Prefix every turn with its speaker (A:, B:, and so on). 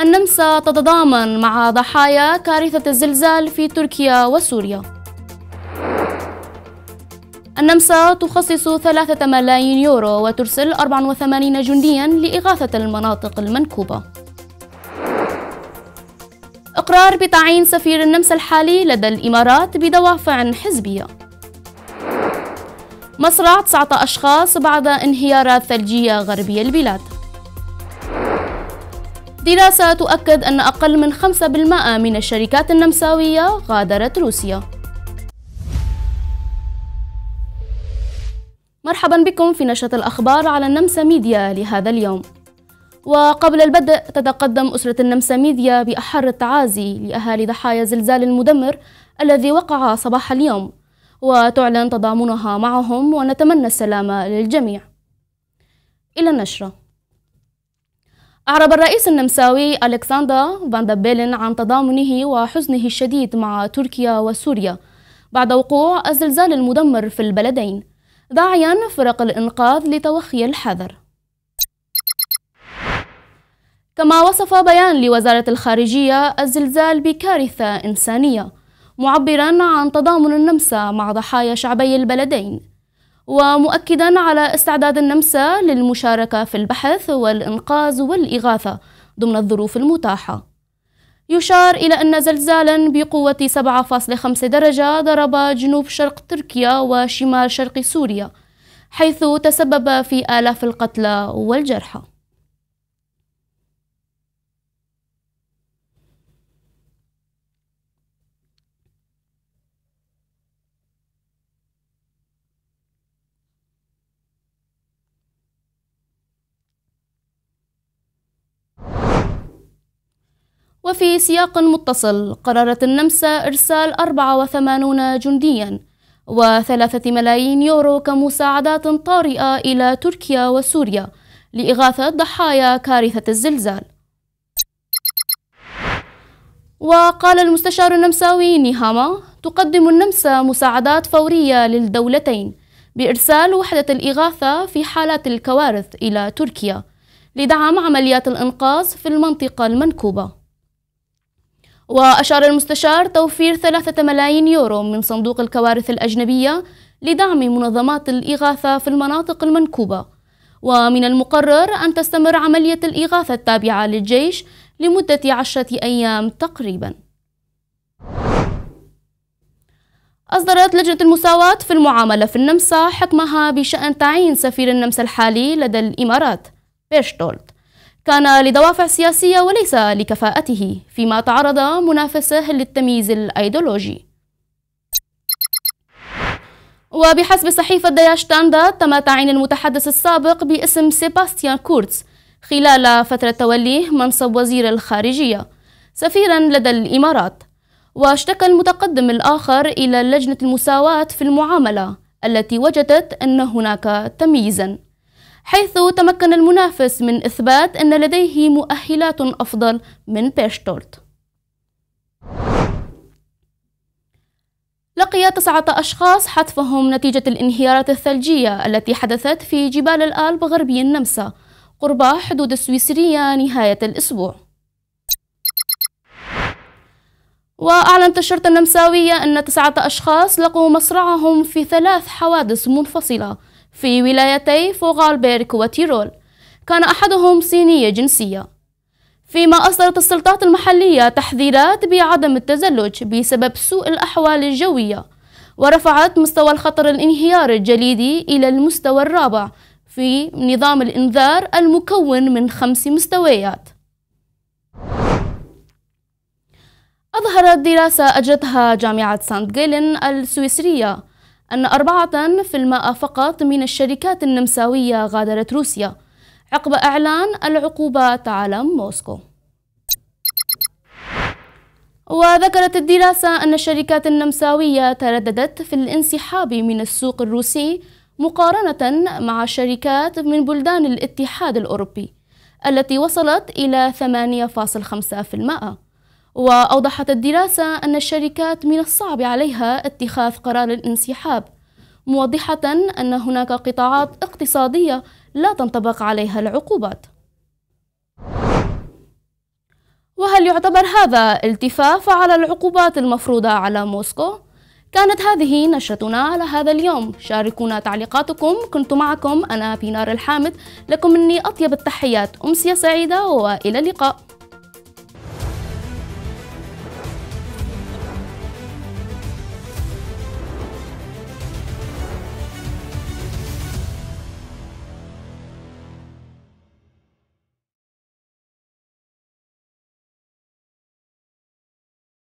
A: النمسا تتضامن مع ضحايا كارثة الزلزال في تركيا وسوريا النمسا تخصص 3 ملايين يورو وترسل 84 جنديا لإغاثة المناطق المنكوبة إقرار بتعيين سفير النمسا الحالي لدى الإمارات بدوافع حزبية مصرع 19 أشخاص بعد انهيارات ثلجية غربي البلاد دراسة تؤكد أن أقل من 5% من الشركات النمساوية غادرت روسيا مرحبا بكم في نشرة الأخبار على النمسا ميديا لهذا اليوم وقبل البدء تتقدم أسرة النمسا ميديا بأحر التعازي لأهالي ضحايا زلزال المدمر الذي وقع صباح اليوم وتعلن تضامنها معهم ونتمنى السلامة للجميع إلى النشرة أعرب الرئيس النمساوي ألكسندر بيلن عن تضامنه وحزنه الشديد مع تركيا وسوريا بعد وقوع الزلزال المدمر في البلدين داعيا فرق الإنقاذ لتوخي الحذر كما وصف بيان لوزارة الخارجية الزلزال بكارثة إنسانية معبرا عن تضامن النمسا مع ضحايا شعبي البلدين ومؤكدا على استعداد النمسا للمشاركة في البحث والإنقاذ والإغاثة ضمن الظروف المتاحة يشار إلى أن زلزالا بقوة 7.5 درجة ضرب جنوب شرق تركيا وشمال شرق سوريا حيث تسبب في آلاف القتلى والجرحى وفي سياق متصل قررت النمسا إرسال 84 جندياً وثلاثة ملايين يورو كمساعدات طارئة إلى تركيا وسوريا لإغاثة ضحايا كارثة الزلزال وقال المستشار النمساوي نيهاما تقدم النمسا مساعدات فورية للدولتين بإرسال وحدة الإغاثة في حالات الكوارث إلى تركيا لدعم عمليات الإنقاذ في المنطقة المنكوبة وأشار المستشار توفير ثلاثة ملايين يورو من صندوق الكوارث الأجنبية لدعم منظمات الإغاثة في المناطق المنكوبة ومن المقرر أن تستمر عملية الإغاثة التابعة للجيش لمدة عشرة أيام تقريباً أصدرت لجنة المساواة في المعاملة في النمسا حكمها بشأن تعيين سفير النمسا الحالي لدى الإمارات بيرشتولت كان لدوافع سياسية وليس لكفاءته فيما تعرض منافسه للتمييز الأيديولوجي وبحسب صحيفة دياشتاندا تم تعيين المتحدث السابق باسم سيباستيان كورتز خلال فترة توليه منصب وزير الخارجية سفيرا لدى الإمارات واشتكى المتقدم الآخر إلى لجنة المساواة في المعاملة التي وجدت أن هناك تمييزا حيث تمكن المنافس من إثبات أن لديه مؤهلات أفضل من بيشتورت لقي تسعة أشخاص حتفهم نتيجة الانهيارات الثلجية التي حدثت في جبال الآلب غربي النمسا قرب حدود السويسرية نهاية الأسبوع وأعلنت الشرطة النمساوية أن تسعة أشخاص لقوا مصرعهم في ثلاث حوادث منفصلة في ولايتي فوغالبيرك وتيرول كان أحدهم صيني جنسية فيما أصدرت السلطات المحلية تحذيرات بعدم التزلج بسبب سوء الأحوال الجوية ورفعت مستوى الخطر الانهيار الجليدي إلى المستوى الرابع في نظام الإنذار المكون من خمس مستويات أظهرت دراسة أجرتها جامعة سانت جيلين السويسرية أن 4% فقط من الشركات النمساوية غادرت روسيا عقب إعلان العقوبات على موسكو وذكرت الدراسة أن الشركات النمساوية ترددت في الانسحاب من السوق الروسي مقارنة مع شركات من بلدان الاتحاد الأوروبي التي وصلت إلى 8.5% وأوضحت الدراسة أن الشركات من الصعب عليها اتخاذ قرار الانسحاب موضحة أن هناك قطاعات اقتصادية لا تنطبق عليها العقوبات وهل يعتبر هذا التفاف على العقوبات المفروضة على موسكو؟ كانت هذه نشرتنا على هذا اليوم شاركونا تعليقاتكم كنت معكم أنا بينار الحامد لكم مني أطيب التحيات أمسية سعيدة وإلى اللقاء